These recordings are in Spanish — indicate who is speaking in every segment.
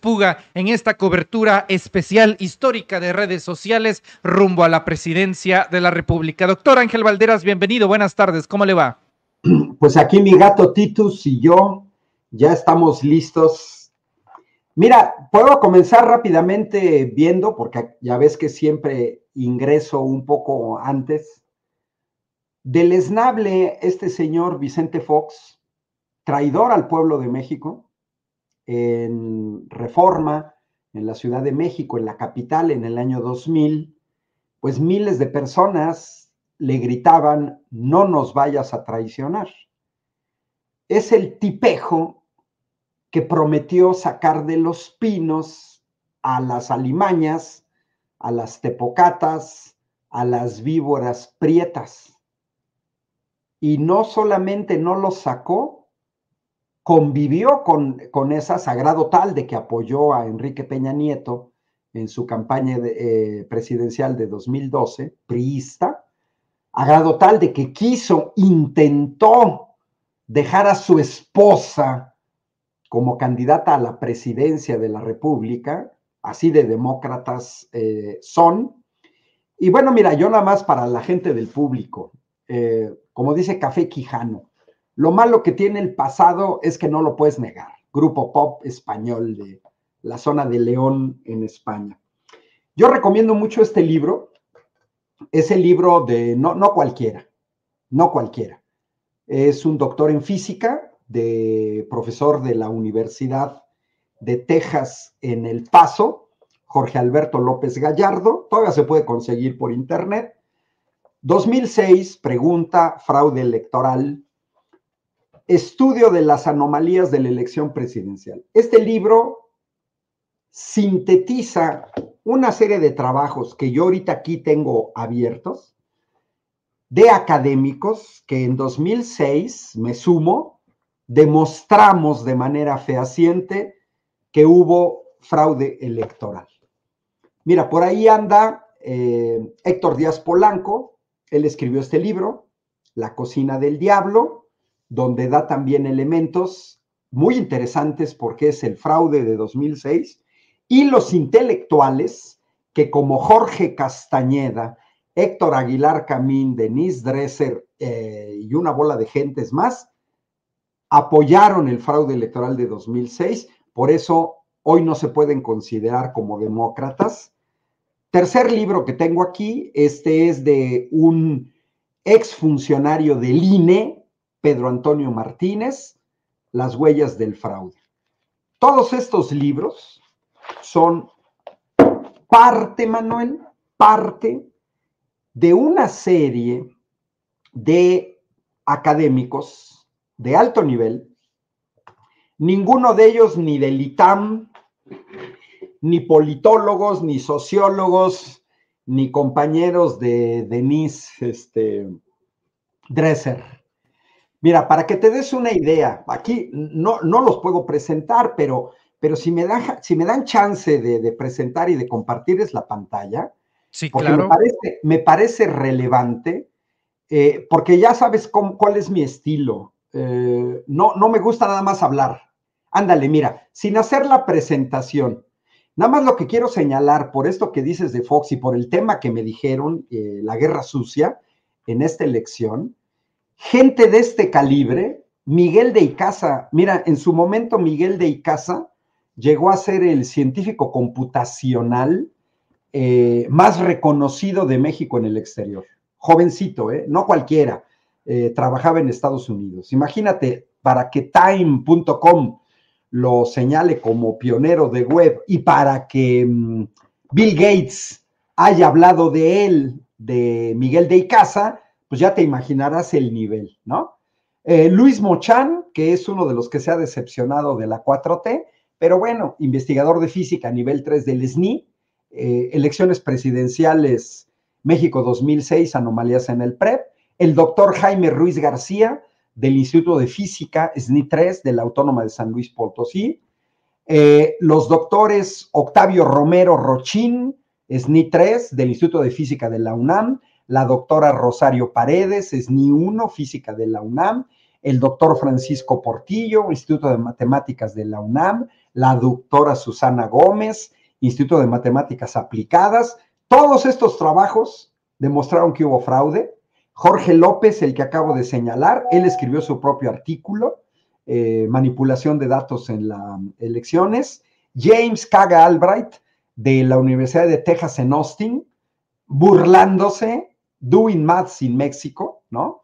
Speaker 1: Puga en esta cobertura especial histórica de redes sociales rumbo a la presidencia de la República. Doctor Ángel Valderas, bienvenido, buenas tardes, ¿cómo le va?
Speaker 2: Pues aquí mi gato Titus y yo ya estamos listos. Mira, puedo comenzar rápidamente viendo, porque ya ves que siempre ingreso un poco antes. Del esnable, este señor Vicente Fox, traidor al pueblo de México, en Reforma, en la Ciudad de México, en la capital, en el año 2000, pues miles de personas le gritaban, no nos vayas a traicionar. Es el tipejo que prometió sacar de los pinos a las alimañas, a las tepocatas, a las víboras prietas. Y no solamente no los sacó, convivió con, con esa sagrado tal de que apoyó a Enrique Peña Nieto en su campaña de, eh, presidencial de 2012, priista, a tal de que quiso, intentó dejar a su esposa como candidata a la presidencia de la República, así de demócratas eh, son. Y bueno, mira, yo nada más para la gente del público, eh, como dice Café Quijano, lo malo que tiene el pasado es que no lo puedes negar. Grupo pop español de la zona de León en España. Yo recomiendo mucho este libro. Es el libro de no, cualquiera, no cualquiera. Es un doctor en física, de profesor de la Universidad de Texas en El Paso, Jorge Alberto López Gallardo. Todavía se puede conseguir por internet. 2006, pregunta, fraude electoral, Estudio de las anomalías de la elección presidencial. Este libro sintetiza una serie de trabajos que yo ahorita aquí tengo abiertos de académicos que en 2006, me sumo, demostramos de manera fehaciente que hubo fraude electoral. Mira, por ahí anda eh, Héctor Díaz Polanco, él escribió este libro, La cocina del diablo, donde da también elementos muy interesantes porque es el fraude de 2006, y los intelectuales que como Jorge Castañeda, Héctor Aguilar Camín, Denise Dresser eh, y una bola de gentes más, apoyaron el fraude electoral de 2006, por eso hoy no se pueden considerar como demócratas. Tercer libro que tengo aquí, este es de un exfuncionario del INE, Pedro Antonio Martínez, Las huellas del fraude. Todos estos libros son parte, Manuel, parte de una serie de académicos de alto nivel, ninguno de ellos ni del ITAM, ni politólogos, ni sociólogos, ni compañeros de Denise este, Dresser, Mira, para que te des una idea, aquí no, no los puedo presentar, pero, pero si, me si me dan chance de, presentar y de es la pantalla, sí, claro. me, parece, relevante, eh, porque ya sabes cuál es mi estilo. Eh, no, no me gusta nada más hablar. Ándale, mira, sin hacer la presentación. Nada más lo que quiero señalar por esto que dices de Fox y por el tema que me dijeron, eh, la guerra sucia, en esta elección, gente de este calibre, Miguel de Icaza, mira, en su momento Miguel de Icaza llegó a ser el científico computacional eh, más reconocido de México en el exterior. Jovencito, ¿eh? no cualquiera. Eh, trabajaba en Estados Unidos. Imagínate, para que time.com lo señale como pionero de web y para que mm, Bill Gates haya hablado de él, de Miguel de Icaza, pues ya te imaginarás el nivel, ¿no? Eh, Luis Mochán, que es uno de los que se ha decepcionado de la 4T, pero bueno, investigador de física nivel 3 del SNI, eh, elecciones presidenciales México 2006, anomalías en el PREP, e el doctor Jaime Ruiz García del Instituto de Física SNI 3 de la Autónoma de San Luis Potosí, eh, los doctores Octavio Romero Rochín, SNI 3 del Instituto de Física de la UNAM, la doctora Rosario Paredes, es ni uno, física de la UNAM, el doctor Francisco Portillo, Instituto de Matemáticas de la UNAM, la doctora Susana Gómez, Instituto de Matemáticas Aplicadas. Todos estos trabajos demostraron que hubo fraude. Jorge López, el que acabo de señalar, él escribió su propio artículo, eh, Manipulación de datos en las um, elecciones. James Caga Albright, de la Universidad de Texas en Austin, burlándose Doing Maths in México, ¿no?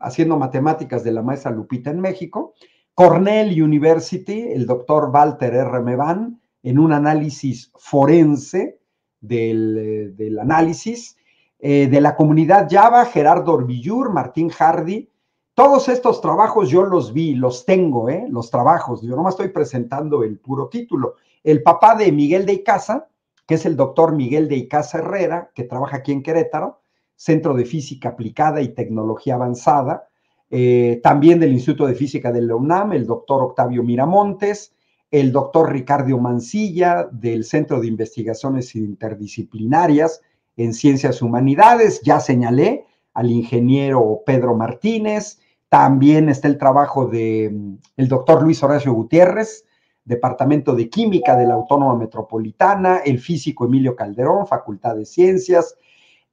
Speaker 2: Haciendo matemáticas de la maestra Lupita en México. Cornell University, el doctor Walter R. Mevan, en un análisis forense del, eh, análisis. Eh, de la comunidad Java, Gerardo Orbillur, Martín Hardy. Todos estos trabajos yo los vi, los tengo, ¿eh? los trabajos. Yo no me estoy presentando el puro título. El papá de Miguel de Icaza, que es el doctor Miguel de Icaza Herrera, que trabaja aquí en Querétaro, Centro de Física Aplicada y Tecnología Avanzada, eh, también del Instituto de Física de la UNAM, el doctor Octavio Miramontes, el doctor Ricardo Mancilla, del Centro de Investigaciones Interdisciplinarias en Ciencias Humanidades, ya señalé al ingeniero Pedro Martínez, también está el trabajo del mm, el doctor Luis Horacio Gutiérrez, Departamento de Química de la Autónoma Metropolitana, el físico Emilio Calderón, Facultad de Ciencias,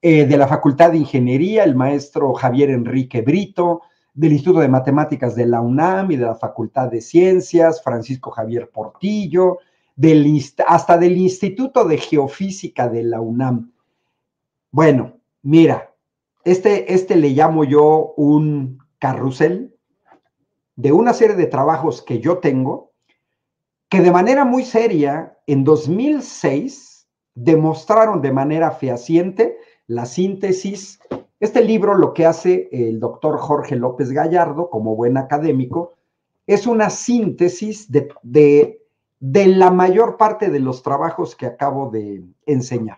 Speaker 2: eh, de la Facultad de Ingeniería, el maestro Javier Enrique Brito, del Instituto de Matemáticas de la UNAM y de la Facultad de Ciencias, Francisco Javier Portillo, hasta del Instituto de Geofísica de la UNAM. Bueno, mira, este, este le llamo yo un carrusel de una serie de trabajos que yo tengo, que de manera muy seria, en 2006, demostraron de manera fehaciente la síntesis. Este libro lo que hace el doctor Jorge López Gallardo, como buen académico, es una síntesis de, de, la mayor parte de los trabajos que acabo de enseñar.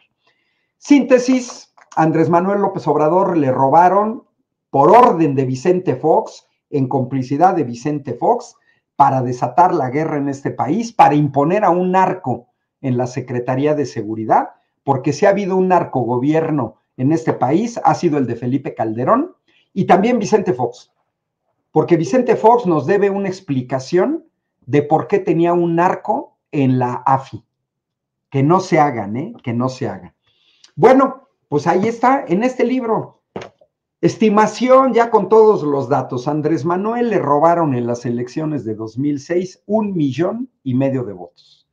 Speaker 2: Síntesis, Andrés Manuel López Obrador le robaron por orden de Vicente Fox, en complicidad de Vicente Fox, para desatar la guerra en este país, para imponer a un narco en la Secretaría de Seguridad porque si ha habido un narcogobierno en este país, ha sido el de Felipe Calderón y también Vicente Fox, porque Vicente Fox nos debe una explicación de por qué tenía un narco en la AFI. Que no se hagan, ¿eh? Que no se hagan. Bueno, pues ahí está, en este libro. Estimación, ya con todos los datos. Andrés Manuel le robaron en las elecciones de 2006 un millón y medio de votos.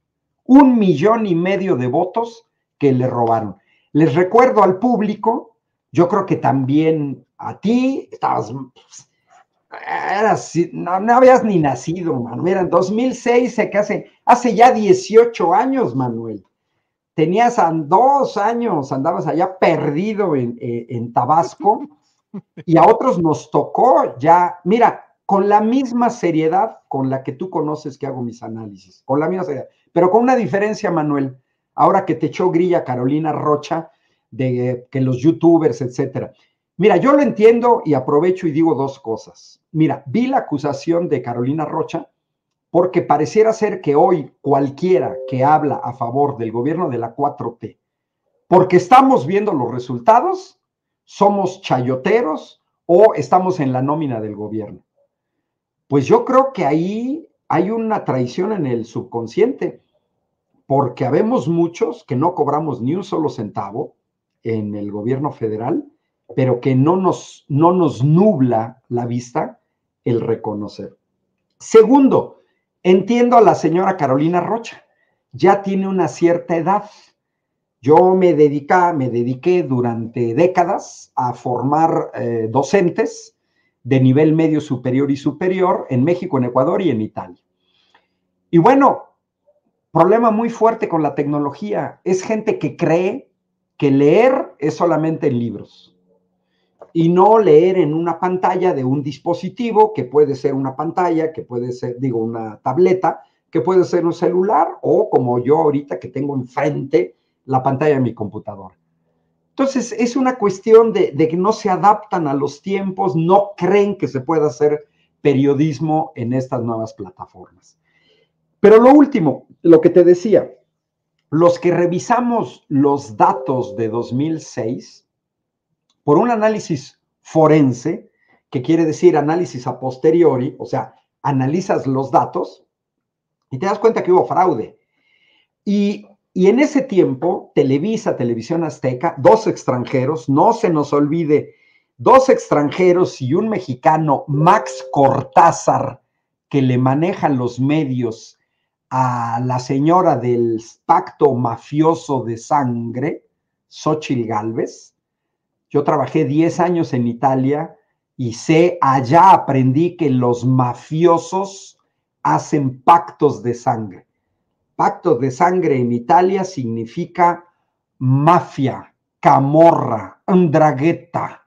Speaker 2: Un millón y medio de votos que le robaron. Les recuerdo al público, yo creo que también a ti, estabas, pues, eras, no, habías ni nacido, Manuel. en 2006 hace, hace ya 18 años, Manuel. Tenías dos años, andabas allá perdido en, eh, en Tabasco y a otros nos tocó ya, mira, con la misma seriedad con la que tú conoces que hago mis análisis, con la misma seriedad, pero con una diferencia, Manuel. Ahora que te echó grilla Carolina Rocha de que los youtubers, etcétera. Mira, yo lo entiendo y aprovecho y digo dos cosas. Mira, vi la acusación de Carolina Rocha porque pareciera ser que hoy cualquiera que habla a favor del gobierno de la 4T, porque estamos viendo los resultados, somos chayoteros o estamos en la nómina del gobierno. Pues yo creo que ahí hay una traición en el subconsciente porque habemos muchos que no cobramos ni un solo centavo en el gobierno federal, pero que no nos, no nos nubla la vista el reconocer. Segundo, entiendo a la señora Carolina Rocha, ya tiene una cierta edad. Yo me dedica, me dediqué durante décadas a formar eh, docentes de nivel medio superior y superior en México, en Ecuador y en Italia. Y bueno, problema muy fuerte con la tecnología es gente que cree que leer es solamente en libros y no leer en una pantalla de un dispositivo que puede ser una pantalla, que puede ser, digo, una tableta, que puede ser un celular o como yo ahorita que tengo enfrente la pantalla de mi computador. Entonces, es una cuestión de, de que no se adaptan a los tiempos, no creen que se pueda hacer periodismo en estas nuevas plataformas. Pero lo último, lo que te decía, los que revisamos los datos de 2006 por un análisis forense, que quiere decir análisis a posteriori, o sea, analizas los datos y te das cuenta que hubo fraude. Y, en ese tiempo, Televisa, Televisión Azteca, dos extranjeros, no se nos olvide, dos extranjeros y un mexicano, Max Cortázar, que le manejan los medios a la señora del pacto mafioso de sangre, Xochitl Galvez. Yo trabajé 10 años en Italia y sé, allá aprendí que los mafiosos hacen pactos de sangre. Pactos de sangre en Italia significa mafia, camorra, andragueta.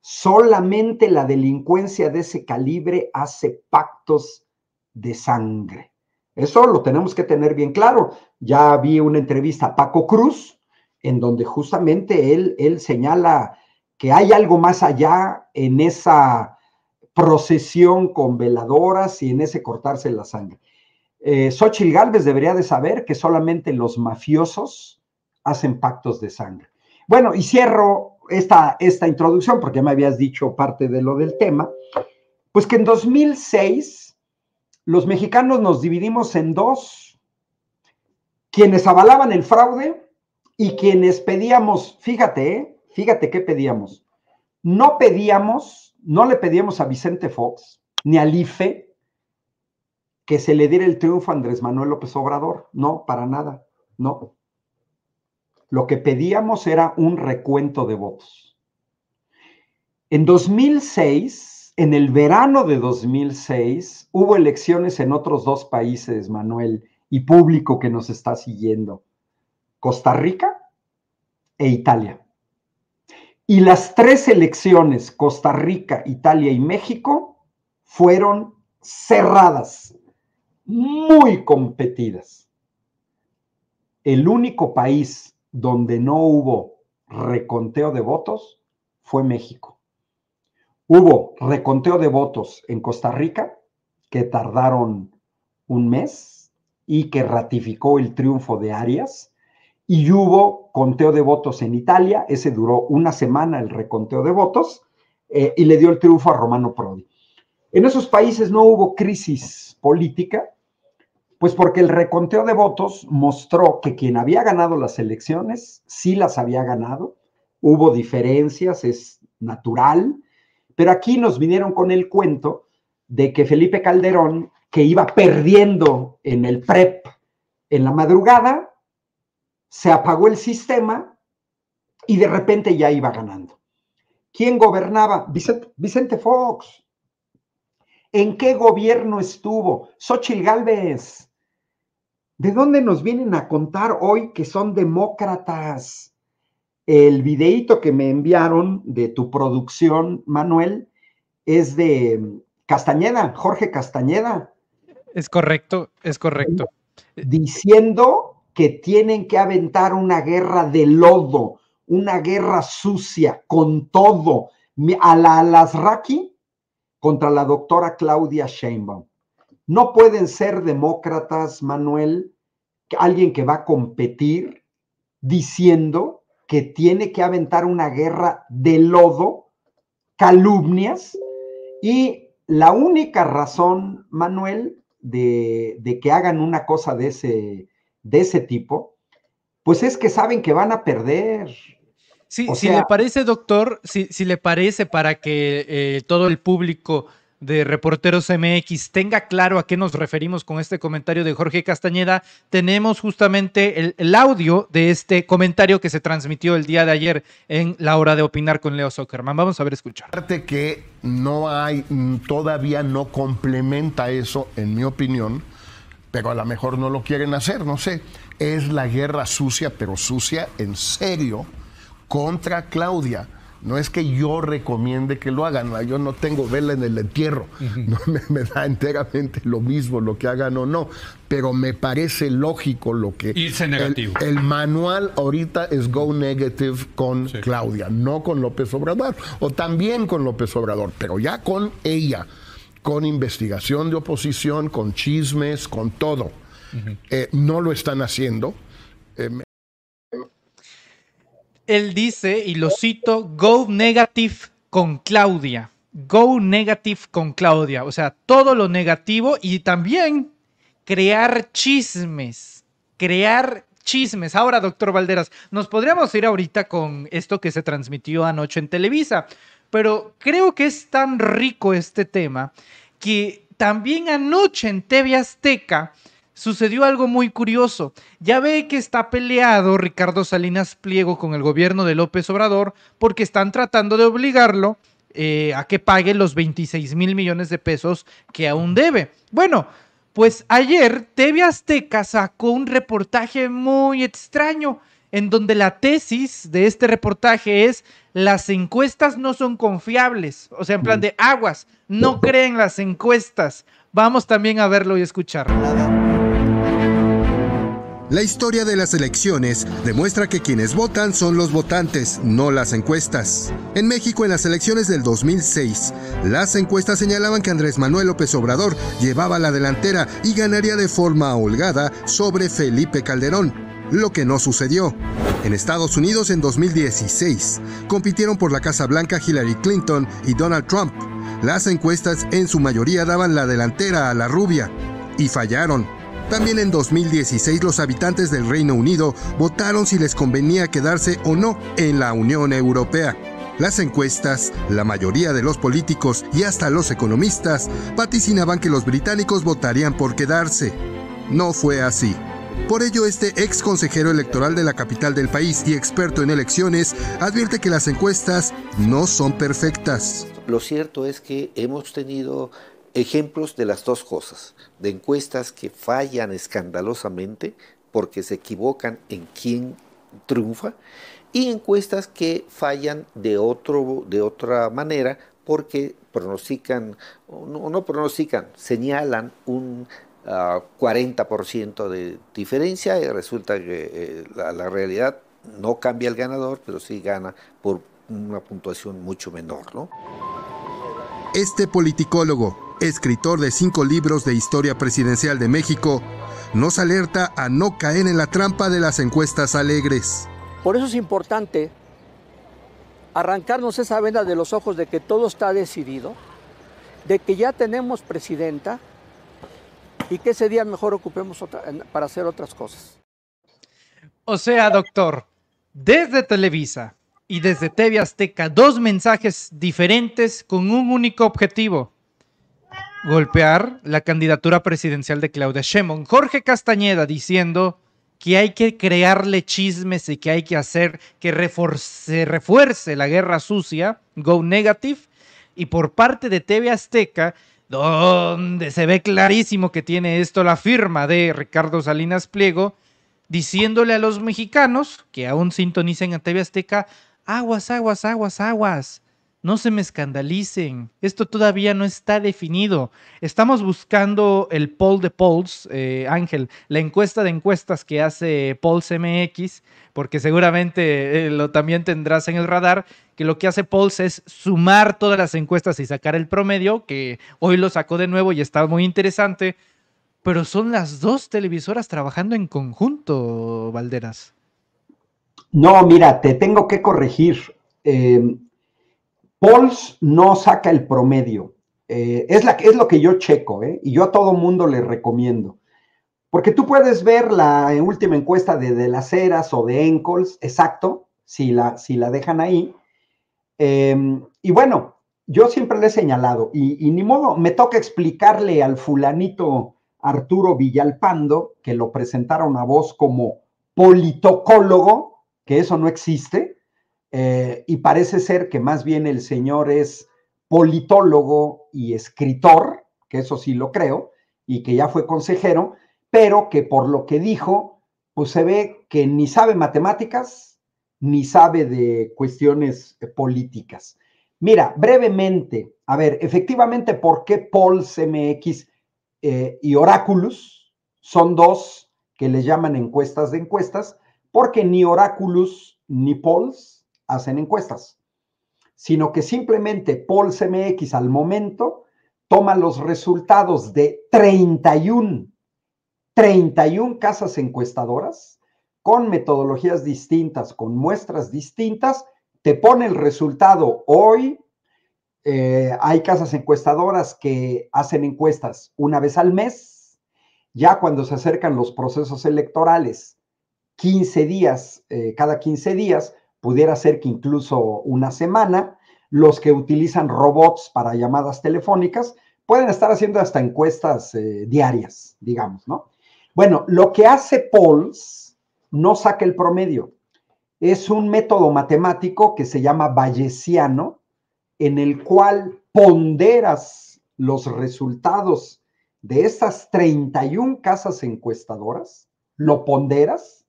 Speaker 2: Solamente la delincuencia de ese calibre hace pactos de sangre. Eso lo tenemos que tener bien claro. Ya vi una entrevista a Paco Cruz, en donde justamente él, él señala que hay algo más allá en esa procesión con veladoras y en ese cortarse la sangre. Eh, Xochitl Galvez debería de saber que solamente los mafiosos hacen pactos de sangre. Bueno, y cierro esta, esta introducción porque me habías dicho parte de lo del tema. Pues que en 2006 los mexicanos nos dividimos en dos, quienes avalaban el fraude y quienes pedíamos, fíjate, eh, fíjate qué pedíamos. No pedíamos, no le pedíamos a Vicente Fox ni al IFE que se le diera el triunfo a Andrés Manuel López Obrador, no, para nada, no. Lo que pedíamos era un recuento de votos. En 2006, en el verano de 2006 hubo elecciones en otros dos países, Manuel, y público que nos está siguiendo, Costa Rica e Italia. Y las tres elecciones, Costa Rica, Italia y México, fueron cerradas, muy competidas. El único país donde no hubo reconteo de votos fue México. Hubo reconteo de votos en Costa Rica, que tardaron un mes y que ratificó el triunfo de Arias. Y hubo conteo de votos en Italia, ese duró una semana el reconteo de votos, eh, y le dio el triunfo a Romano Prodi. En esos países no hubo crisis política, pues porque el reconteo de votos mostró que quien había ganado las elecciones sí las había ganado, hubo diferencias, es natural, pero aquí nos vinieron con el cuento de que Felipe Calderón, que iba perdiendo en el PREP en la madrugada, se apagó el sistema y de repente ya iba ganando. ¿Quién gobernaba? Vicente, Fox. ¿En qué gobierno estuvo? Xochil Gálvez. ¿De dónde nos vienen a contar hoy que son demócratas? El videíto que me enviaron de tu producción, Manuel, es de mm, Castañeda, Jorge Castañeda. Es correcto, es correcto. Diciendo que tienen que aventar una guerra de lodo, una guerra sucia, con todo, a la Alasraki contra la doctora Claudia Sheinbaum. No pueden ser demócratas, Manuel, alguien que va a competir diciendo que tiene que aventar una guerra de lodo, calumnias, y la única razón, Manuel, de, que hagan una cosa de ese, de ese tipo, pues es que saben que van a perder. Sí, si le
Speaker 1: parece, doctor, si, le parece para que eh, todo el público de Reporteros MX tenga claro a qué nos referimos con este comentario de Jorge Castañeda, tenemos justamente el, audio de este comentario que se transmitió el día de ayer en la hora de opinar
Speaker 3: con Leo Zuckerman. Vamos a ver, escuchar. aparte que no hay, todavía no complementa eso, en mi opinión, pero a lo mejor no lo quieren hacer, no sé. Es la guerra sucia, pero sucia en serio, contra Claudia no es que yo recomiende que lo hagan, yo no tengo vela en el entierro, no, me, da enteramente lo mismo lo que hagan o no, pero me parece lógico lo que... Irse negativo. El, manual ahorita es go negative con Claudia, no con López Obrador, o también con López Obrador, pero ya con ella, con investigación de oposición, con chismes, con todo. Eh, no lo están haciendo. Eh, él
Speaker 1: dice, y lo cito, go negative con Claudia. Go negative con Claudia. O sea, todo lo negativo y también crear chismes. Crear chismes. Ahora, doctor Valderas, nos podríamos ir ahorita con esto que se transmitió anoche en Televisa, pero creo que es tan rico este tema que también anoche en TV Azteca sucedió algo muy curioso. Ya ve que está peleado Ricardo Salinas Pliego con el gobierno de López Obrador porque están tratando de obligarlo eh, a que pague los 26 mil millones de pesos que aún debe. Bueno, pues ayer TV Azteca sacó un reportaje muy extraño en donde la tesis de este reportaje es las encuestas no son confiables, o sea, en plan mm. de aguas, no creen las encuestas. Vamos también a verlo y escucharlo.
Speaker 3: La historia de las elecciones demuestra que quienes votan son los votantes, no las encuestas. En México, en las elecciones del 2006, las encuestas señalaban que Andrés Manuel López Obrador llevaba la delantera y ganaría de forma holgada sobre Felipe Calderón, lo que no sucedió. En Estados Unidos en 2016 compitieron por la Casa Blanca Hillary Clinton y Donald Trump. Las encuestas en su mayoría daban la delantera a la rubia y fallaron. También en 2016 los habitantes del Reino Unido votaron si les convenía quedarse o no en la Unión Europea. Las encuestas, la mayoría de los políticos y hasta los economistas vaticinaban que los británicos votarían por quedarse. No fue así. Por ello, este ex consejero electoral de la capital del país y experto en elecciones advierte que las encuestas no son perfectas.
Speaker 2: Lo cierto es que hemos tenido ejemplos de las dos cosas, de encuestas que fallan escandalosamente porque se equivocan en quién triunfa y encuestas que fallan de, otro, de otra manera porque pronostican, o no, pronostican, señalan un 40% ah, de diferencia y resulta que eh, la, realidad no cambia el ganador, pero sí gana por una puntuación mucho menor. ¿no?
Speaker 3: Este politicólogo escritor de cinco libros de historia presidencial de México, nos alerta a no caer en la trampa de las encuestas alegres.
Speaker 2: Por eso es importante arrancarnos esa venda de los ojos de que todo está decidido, de que ya tenemos presidenta y que ese día mejor ocupemos para hacer otras cosas.
Speaker 1: O sea, doctor, desde Televisa y desde TV Azteca, dos mensajes diferentes con un único objetivo, golpear la candidatura presidencial de Claudia Sheinbaum. Jorge Castañeda diciendo que hay que crearle chismes y que hay que hacer que refuerce la guerra sucia, Go Negative, y por parte de TV Azteca, donde se ve clarísimo que tiene esto la firma de Ricardo Salinas Pliego, diciéndole a los mexicanos que aún sintonicen a TV Azteca, aguas, aguas, aguas, aguas, no se me escandalicen. Esto todavía no está definido. Estamos buscando el poll de polls, eh, Ángel, la encuesta de encuestas que hace Polls MX, porque seguramente eh, lo también tendrás en el radar, que lo que hace Polls es sumar todas las encuestas y sacar el promedio, que hoy lo sacó de nuevo y está muy
Speaker 2: interesante.
Speaker 1: Pero son las dos televisoras trabajando en conjunto, Valderas.
Speaker 2: No, mira, te tengo que corregir. Eh, Pols no saca el promedio. Eh, es, la, es lo que yo checo, ¿eh? y yo a todo mundo le recomiendo. Porque tú puedes ver la última encuesta de De las Heras o de Encols, exacto, si la, si la dejan ahí. Em, y bueno, yo siempre le he señalado, y, y, ni modo, me toca explicarle al fulanito Arturo Villalpando, que lo presentaron a vos como politocólogo, que eso no existe, eh, y parece ser que más bien el señor es politólogo y escritor, que eso sí lo creo, y que ya fue consejero, pero que por lo que dijo, pues se ve que ni sabe matemáticas, ni sabe de cuestiones eh, políticas. Mira, brevemente, a ver, efectivamente, ¿por qué Pols mx eh, y Oraculus son dos que le llaman encuestas de encuestas? Porque ni Oraculus ni Pols hacen encuestas, sino que simplemente CMX al momento toma los resultados de 31, 31 casas encuestadoras con metodologías distintas, con muestras distintas, te pone el resultado hoy. Eh, hay casas encuestadoras que hacen encuestas una vez al mes, ya cuando se acercan los procesos electorales, 15 días, eh, cada 15 días, pudiera ser que incluso una semana, los que utilizan robots para llamadas telefónicas pueden estar haciendo hasta encuestas eh, diarias, digamos, ¿no? Bueno, lo que hace Pauls no saca el promedio. Es un método matemático que se llama bayesiano, en el cual ponderas los resultados de estas 31 casas encuestadoras, lo ponderas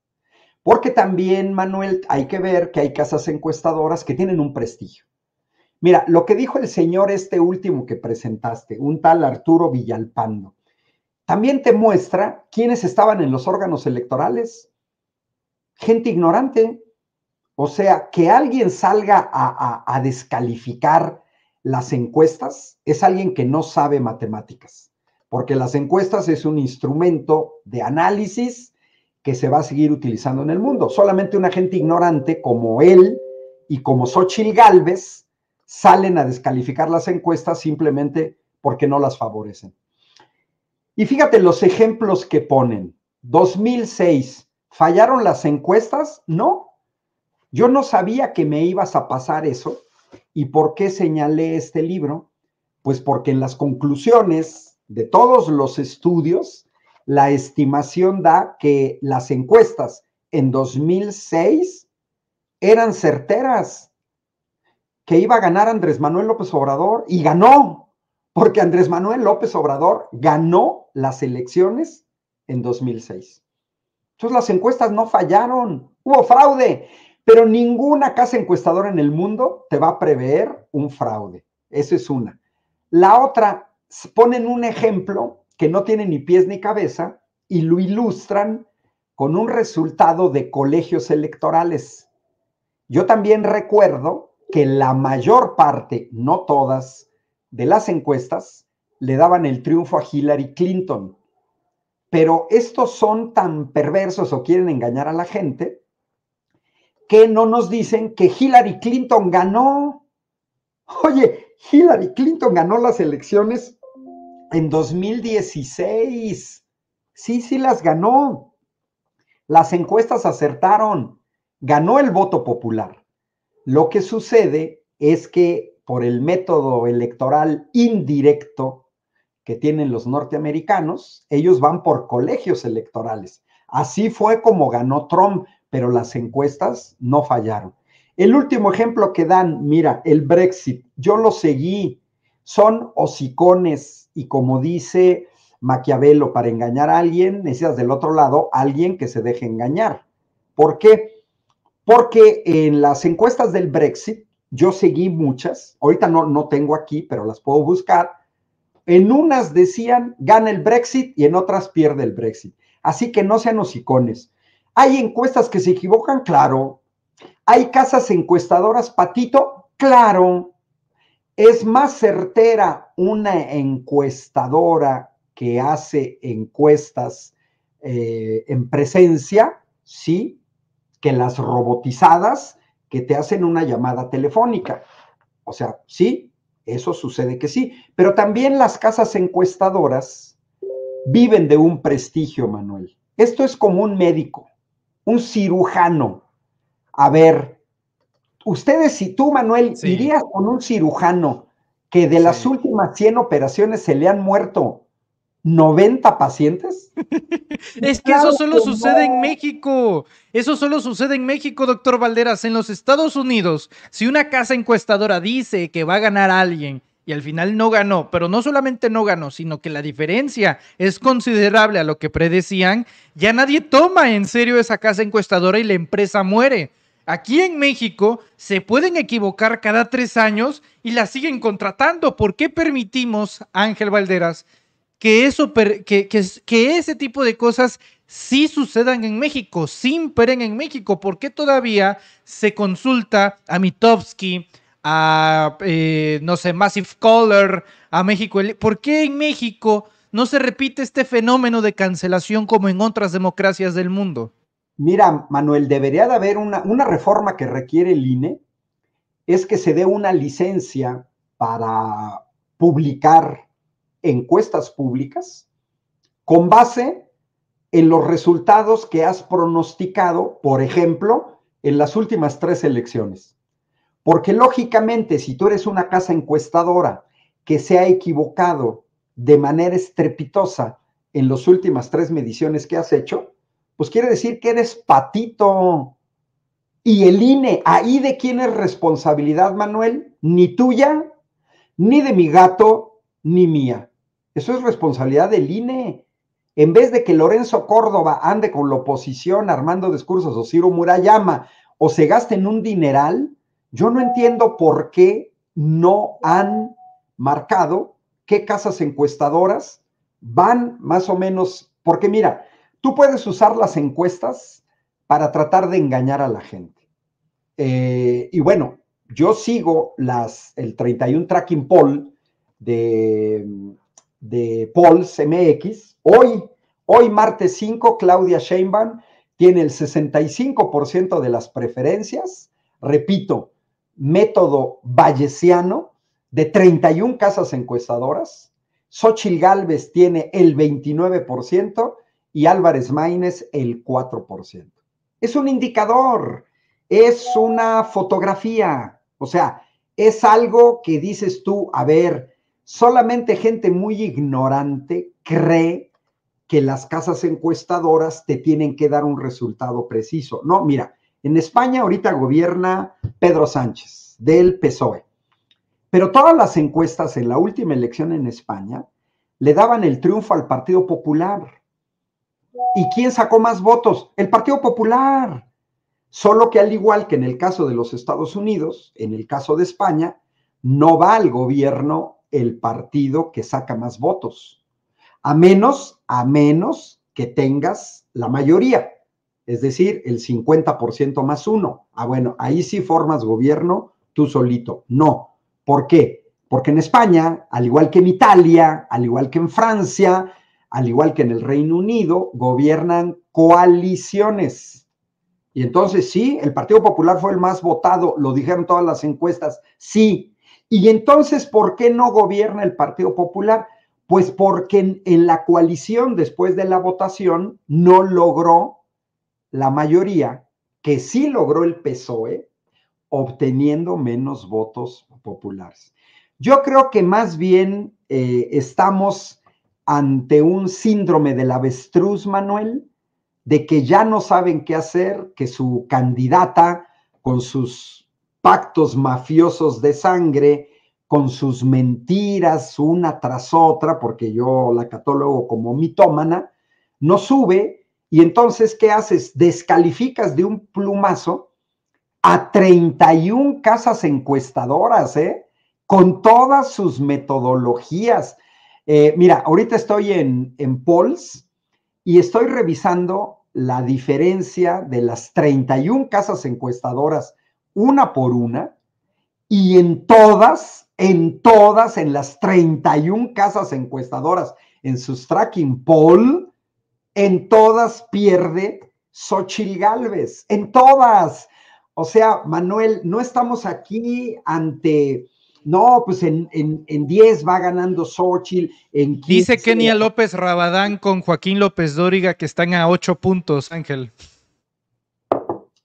Speaker 2: porque también, Manuel, hay que ver que hay casas encuestadoras que tienen un prestigio. Mira, lo que dijo el señor este último que presentaste, un tal Arturo Villalpando, también te muestra quiénes estaban en los órganos electorales. Gente ignorante. O sea, que alguien salga a, descalificar las encuestas es alguien que no sabe matemáticas, porque las encuestas es un instrumento de análisis que se va a seguir utilizando en el mundo. Solamente una gente ignorante como él y como Xochitl Galvez salen a descalificar las encuestas simplemente porque no las favorecen. Y fíjate los ejemplos que ponen. 2006, ¿fallaron las encuestas? No. Yo no sabía que me ibas a pasar eso. ¿Y por qué señalé este libro? Pues porque en las conclusiones de todos los estudios la estimación da que las encuestas en 2006 eran certeras, que iba a ganar Andrés Manuel López Obrador y ganó, porque Andrés Manuel López Obrador ganó las elecciones en 2006. Entonces las encuestas no fallaron, hubo fraude, pero ninguna casa encuestadora en el mundo te va a prever un fraude. Esa es una. La otra, ponen un ejemplo que no tiene ni pies ni cabeza y lo ilustran con un resultado de colegios electorales. Yo también recuerdo que la mayor parte, no todas, de las encuestas le daban el triunfo a Hillary Clinton. Pero estos son tan perversos o quieren engañar a la gente que no nos dicen que Hillary Clinton ganó. Oye, Hillary Clinton ganó las elecciones en 2016. Sí, sí las ganó. Las encuestas acertaron. Ganó el voto popular. Lo que sucede es que por el método electoral indirecto que tienen los norteamericanos, ellos van por colegios electorales. Así fue como ganó Trump, pero las encuestas no fallaron. El último ejemplo que dan, mira, el Brexit, yo lo seguí, son hocicones y como dice Maquiavelo, para engañar a alguien necesitas del otro lado alguien que se deje engañar. ¿Por qué? Porque en las encuestas del Brexit, yo seguí muchas, ahorita no, no tengo aquí, pero las puedo buscar. En unas decían gana el Brexit y en otras pierde el Brexit. Así que no sean hocicones. Hay encuestas que se equivocan, claro. Hay casas encuestadoras, patito, claro. Es más certera una encuestadora que hace encuestas eh, en presencia, sí, que las robotizadas que te hacen una llamada telefónica. O sea, sí, eso sucede que sí. Pero también las casas encuestadoras viven de un prestigio, Manuel. Esto es como un médico, un cirujano. A ver, ustedes si tú, Manuel, dirías irías con un cirujano que de las últimas 100 operaciones se le han muerto 90 pacientes?
Speaker 1: es que eso solo sucede en México. Eso solo sucede en México, doctor Valderas. En los Estados Unidos, si una casa encuestadora dice que va a ganar a alguien y al final no ganó, pero no solamente no ganó, sino que la diferencia es considerable a lo que predecían, ya nadie toma en serio esa casa encuestadora y la empresa muere. Aquí en México se pueden equivocar cada tres años y la siguen contratando. ¿Por qué permitimos, Ángel Valderas, que, eso, ese tipo de cosas sí sucedan en México, sin peren en México? ¿Por qué todavía se consulta a Mitofsky, a, eh, no sé, Massive Color, a México? ¿Por qué en México no se repite este fenómeno de cancelación como en otras democracias del mundo?
Speaker 2: mira, Manuel, debería de haber una, una reforma que requiere el INE, es que se dé una licencia para publicar encuestas públicas con base en los resultados que has pronosticado, por ejemplo, en las últimas tres elecciones. Porque lógicamente, si tú eres una casa encuestadora que se ha equivocado de manera estrepitosa en las últimas tres mediciones que has hecho, pues quiere decir que eres patito. Y el INE, ahí de quién es responsabilidad, Manuel, ni tuya, ni de mi gato, ni mía. Eso es responsabilidad del INE. En vez de que Lorenzo Córdoba ande con la oposición armando discursos o Ciro Murayama o se en un dineral, yo no entiendo por qué no han marcado qué casas encuestadoras van más o menos, porque mira, Tú puedes usar las encuestas para tratar de engañar a la gente. Eh, y bueno, yo sigo las, el 31 Tracking Poll de, de Polls MX. Hoy, hoy martes 5, Claudia Sheinbaum tiene el 65% de las preferencias. Repito, método vallesiano de 31 casas encuestadoras. Xochil Galvez tiene el 29% y Álvarez Maínez el 4%. Es un indicador, es una fotografía, o sea, es algo que dices tú, a ver, solamente gente muy ignorante cree que las casas encuestadoras te tienen que dar un resultado preciso. No, mira, en España ahorita gobierna Pedro Sánchez del PSOE, pero todas las encuestas en la última elección en España le daban el triunfo al Partido Popular. ¿Y quién sacó más votos? El Partido Popular. Solo que al igual que en el caso de los Estados Unidos, en el caso de España, no va al gobierno el partido que saca más votos. A menos, a menos que tengas la mayoría, es decir, el 50% más uno. Ah, bueno, ahí sí formas gobierno tú solito. No. ¿Por qué? Porque en España, al igual que en Italia, al igual que en Francia, al igual que en el Reino Unido, gobiernan coaliciones. Y entonces sí, el Partido Popular fue el más votado, lo dijeron todas las encuestas, sí. Y entonces, ¿por qué no gobierna el Partido Popular? Pues porque en, la coalición, después de la votación, no logró la mayoría que sí logró el PSOE, obteniendo menos votos populares. Yo creo que más bien eh, estamos ante un síndrome del avestruz, Manuel, de que ya no saben qué hacer, que su candidata, con sus pactos mafiosos de sangre, con sus mentiras una tras otra, porque yo la católogo como mitómana, no sube, y entonces, ¿qué haces? Descalificas de un plumazo a 31 casas encuestadoras, ¿eh? con todas sus metodologías, eh, mira, ahorita estoy en, en polls y estoy revisando la diferencia de las 31 casas encuestadoras una por una y en todas, en todas, en las 31 casas encuestadoras, en sus tracking poll, en todas pierde Xochil Galvez. en todas. O sea, Manuel, no estamos aquí ante no, pues en 10 va ganando Xochitl. En Dice Kenia López
Speaker 1: Rabadán con Joaquín López Dóriga que están a 8 puntos, Ángel.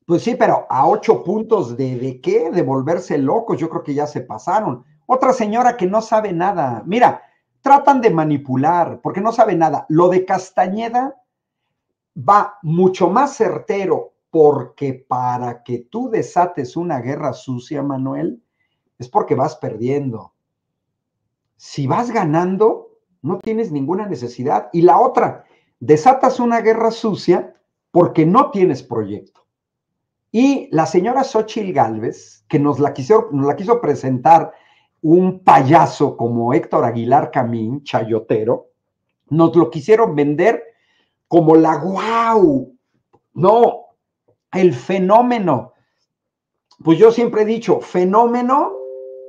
Speaker 2: Pues sí, pero a 8 puntos de, de qué? De volverse locos. Yo creo que ya se pasaron. Otra señora que no sabe nada. Mira, tratan de manipular porque no sabe nada. Lo de Castañeda va mucho más certero porque para que tú desates una guerra sucia, Manuel, es porque vas perdiendo. Si vas ganando, no tienes ninguna necesidad. Y la otra, desatas una guerra sucia porque no tienes proyecto. Y la señora Xochitl Galvez, que nos la quiso, nos la quiso presentar un payaso como Héctor Aguilar Camín, chayotero, nos lo quisieron vender como la guau. No, el fenómeno. Pues yo siempre he dicho, fenómeno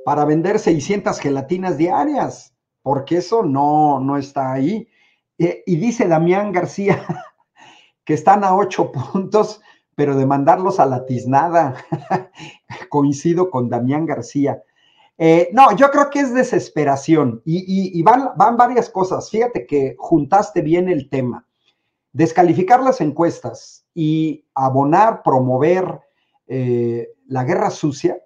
Speaker 2: para vender 600 gelatinas diarias, porque eso no, no está ahí. y dice Damián García que están a ocho puntos, pero de mandarlos a la tiznada. Coincido con Damián García. Eh, no, yo creo que es desesperación y, van, varias cosas. Fíjate que juntaste bien el tema. Descalificar las encuestas y abonar, promover eh, la guerra sucia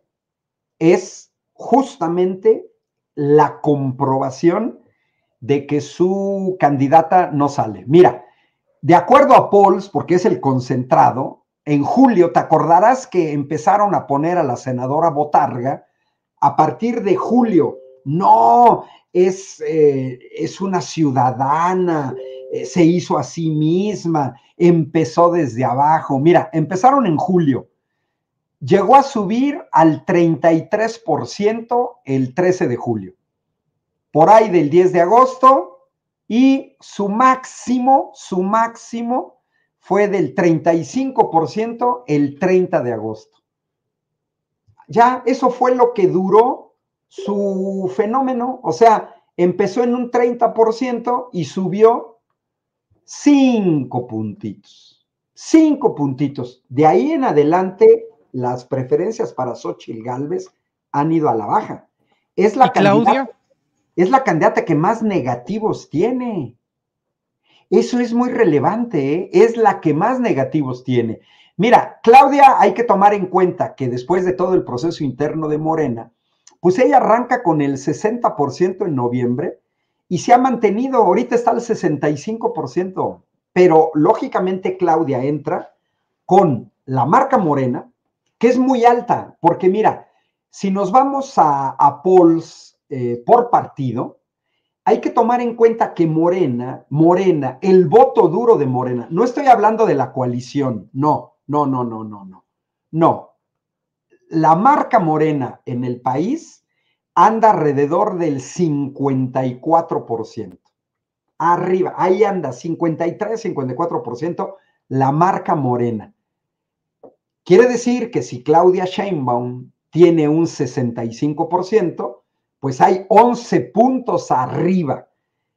Speaker 2: es justamente la comprobación de que su candidata no sale. Mira, de acuerdo a Pauls, porque es el concentrado, en julio te acordarás que empezaron a poner a la senadora Botarga a partir de julio. No, es, eh, es una ciudadana, eh, se hizo a sí misma, empezó desde abajo. Mira, empezaron en julio llegó a subir al 33% el 13 de julio, por ahí del 10 de agosto, y su máximo, su máximo fue del 35% el 30 de agosto. Ya, eso fue lo que duró su fenómeno, o sea, empezó en un 30% y subió 5 puntitos, 5 puntitos. De ahí en adelante las preferencias para Xochitl Galvez han ido a la baja. Es la, Claudia? es la candidata que más negativos tiene. Eso es muy relevante, ¿eh? es la que más negativos tiene. Mira, Claudia hay que tomar en cuenta que después de todo el proceso interno de Morena, pues ella arranca con el 60% en noviembre y se ha mantenido, ahorita está al 65%, pero lógicamente Claudia entra con la marca Morena, que es muy alta, porque mira, si nos vamos a, polls eh, por partido, hay que tomar en cuenta que Morena, Morena, el voto duro de Morena, no estoy hablando de la coalición, no, no, no, no, no, no, no. La marca Morena en el país anda alrededor del 54%. Arriba, ahí anda, 53, 54% la marca Morena. Quiere decir que si Claudia Sheinbaum tiene un 65%, pues hay 11 puntos arriba.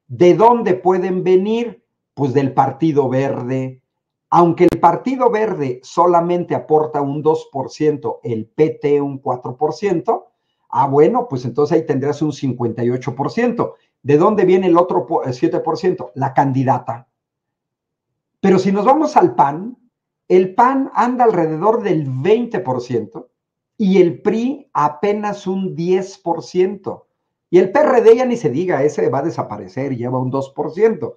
Speaker 2: ¿De dónde pueden venir? Pues del Partido Verde. Aunque el Partido Verde solamente aporta un 2%, el PT un 4%, ah, bueno, pues entonces ahí tendrás un 58%. ¿De dónde viene el otro 7%? La candidata. Pero si nos vamos al PAN, el PAN anda alrededor del 20% y el PRI apenas un 10%. Y el PRD ya ni se diga, ese va a desaparecer, lleva un 2%.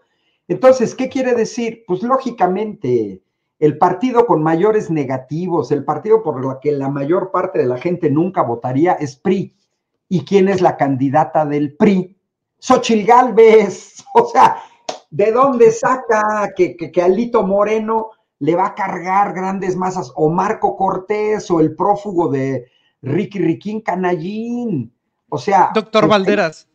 Speaker 2: Entonces, ¿qué quiere decir? Pues lógicamente, el partido con mayores negativos, el partido por el que la mayor parte de la gente nunca votaría es PRI. ¿Y quién es la candidata del PRI? sochil Gálvez. O sea, ¿de dónde saca que Alito Moreno le va a cargar grandes masas, o Marco Cortés, o el prófugo de Ricky Riquín Canallín. O sea. Doctor Valderas.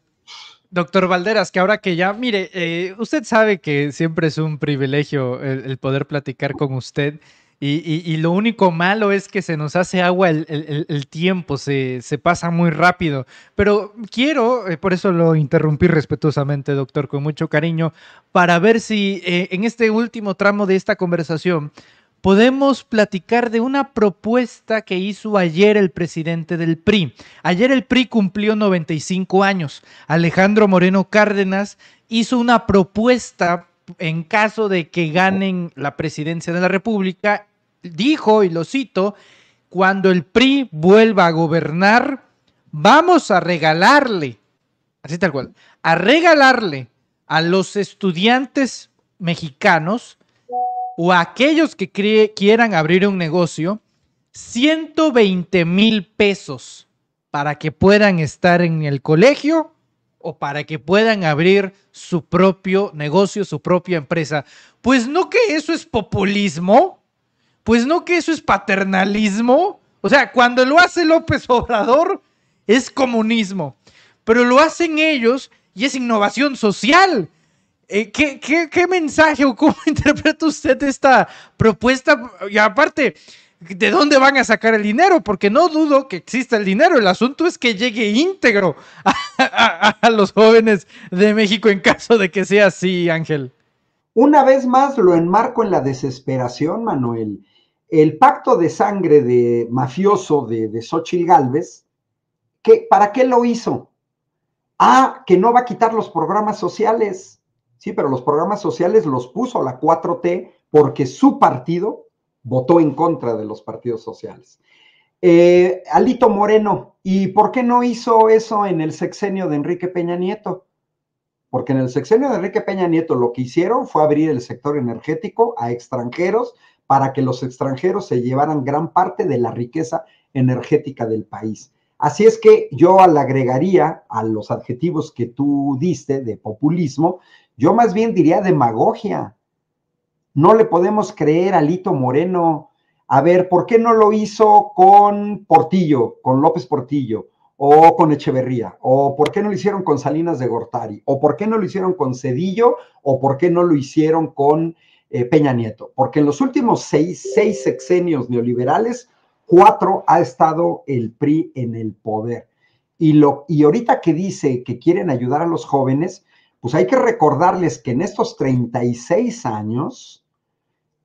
Speaker 1: Doctor Valderas, que ahora que ya, mire, eh, usted sabe que siempre es un privilegio el poder platicar con usted. Y, lo único malo es que se nos hace agua el, tiempo, se, pasa muy rápido. Pero quiero, eh, por eso lo interrumpí respetuosamente, doctor, con mucho cariño, para ver si eh, en este último tramo de esta conversación podemos platicar de una propuesta que hizo ayer el presidente del PRI. Ayer el PRI cumplió 95 años. Alejandro Moreno Cárdenas hizo una propuesta en caso de que ganen la presidencia de la República, dijo, y lo cito, cuando el PRI vuelva a gobernar, vamos a regalarle, así tal cual, a regalarle a los estudiantes mexicanos o a aquellos que quieran abrir un negocio 120 mil pesos para que puedan estar en el colegio o para que puedan abrir su propio negocio, su propia empresa. Pues no que eso es populismo, pues no que eso es paternalismo. O sea, cuando lo hace López Obrador es comunismo, pero lo hacen ellos y es innovación social. Eh, ¿qué, qué mensaje o cómo interpreta usted esta propuesta? Y aparte, ¿de dónde van a sacar el dinero? Porque no dudo que exista el dinero. El asunto es que llegue íntegro a, los jóvenes de México en caso de que sea así, Ángel.
Speaker 2: Una vez más lo enmarco en la desesperación, Manuel. El pacto de sangre de mafioso de, de Xochitl Galvez, ¿para qué lo hizo? Ah, que no va a quitar los programas sociales. Sí, pero los programas sociales los puso la 4T porque su partido votó en contra de los partidos sociales. Eh, Alito Moreno, ¿y por qué no hizo eso en el sexenio de Enrique Peña Nieto? Porque en el sexenio de Enrique Peña Nieto lo que hicieron fue abrir el sector energético a extranjeros para que los extranjeros se llevaran gran parte de la riqueza energética del país. Así es que yo al agregaría a los adjetivos que tú diste de populismo, yo más bien diría demagogia, no le podemos creer a Lito Moreno. A ver, ¿por qué no lo hizo con Portillo, con López Portillo, o con Echeverría? ¿O por qué no lo hicieron con Salinas de Gortari? ¿O por qué no lo hicieron con Cedillo? ¿O por qué no lo hicieron con eh, Peña Nieto? Porque en los últimos seis, seis sexenios neoliberales, cuatro ha estado el PRI en el poder. Y, lo, y ahorita que dice que quieren ayudar a los jóvenes, pues hay que recordarles que en estos 36 años,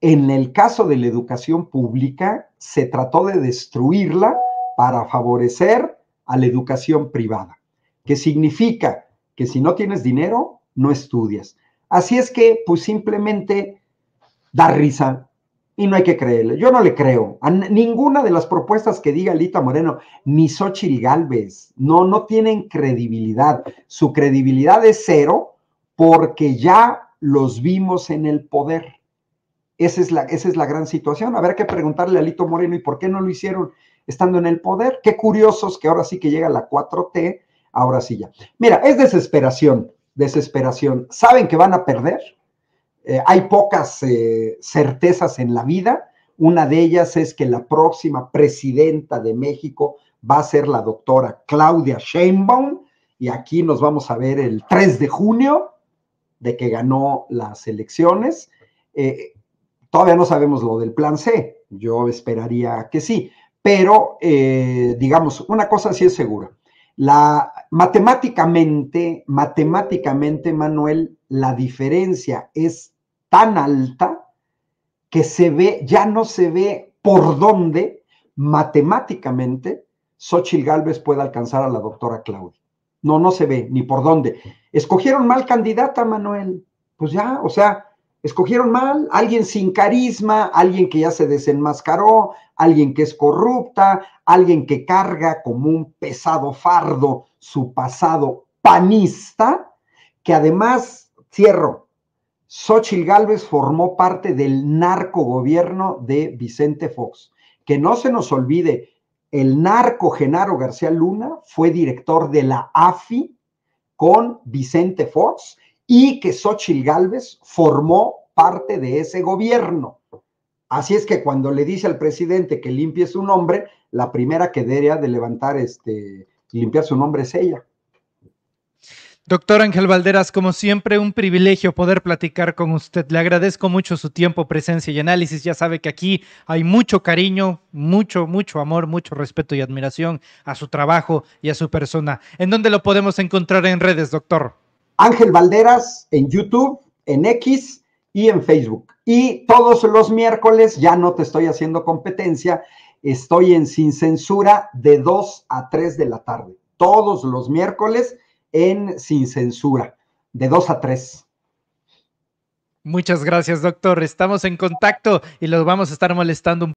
Speaker 2: en el caso de la educación pública, se trató de destruirla para favorecer a la educación privada, que significa que si no tienes dinero, no estudias. Así es que, pues simplemente da risa y no hay que creerle. Yo no le creo a ninguna de las propuestas que diga Lita Moreno, ni Xochitl Galvez. No, no tienen credibilidad. Su credibilidad es cero porque ya los vimos en el poder. Esa es, la, esa es la gran situación. Habrá que preguntarle a Lito Moreno y por qué no lo hicieron estando en el poder. Qué curiosos que ahora sí que llega la 4T, ahora sí ya. Mira, es desesperación, desesperación. Saben que van a perder. Eh, hay pocas eh, certezas en la vida. Una de ellas es que la próxima presidenta de México va a ser la doctora Claudia Sheinbaum. Y aquí nos vamos a ver el 3 de junio de que ganó las elecciones. Eh, Todavía no sabemos lo del plan C, yo esperaría que sí, pero eh, digamos, una cosa sí es segura. La, matemáticamente, matemáticamente, Manuel, la diferencia es tan alta que se ve, ya no se ve por dónde matemáticamente Xochitl Galvez puede alcanzar a la doctora Claudia. No, no se ve ni por dónde. Escogieron mal candidata, Manuel. Pues ya, o sea, Escogieron mal, alguien sin carisma, alguien que ya se desenmascaró, alguien que es corrupta, alguien que carga como un pesado fardo su pasado panista, que además, cierro, Xochitl Gálvez formó parte del narcogobierno de Vicente Fox. Que no se nos olvide, el narco Genaro García Luna fue director de la AFI con Vicente Fox y que Xochitl Gálvez formó parte de ese gobierno. Así es que cuando le dice al presidente que limpie su nombre, la primera que debería de levantar este limpiar su nombre es ella.
Speaker 1: Doctor Ángel Valderas, como siempre, un privilegio poder platicar con usted. Le agradezco mucho su tiempo, presencia y análisis. Ya sabe que aquí hay mucho cariño, mucho, mucho amor, mucho respeto y admiración a su trabajo y a su persona. ¿En dónde lo podemos encontrar en redes, doctor?
Speaker 2: Ángel Valderas en YouTube, en X y en Facebook. Y todos los miércoles, ya no te estoy haciendo competencia, estoy en Sin Censura de 2 a 3 de la tarde. Todos los miércoles en Sin Censura, de 2 a 3.
Speaker 1: Muchas gracias, doctor. Estamos en contacto y los vamos a estar molestando un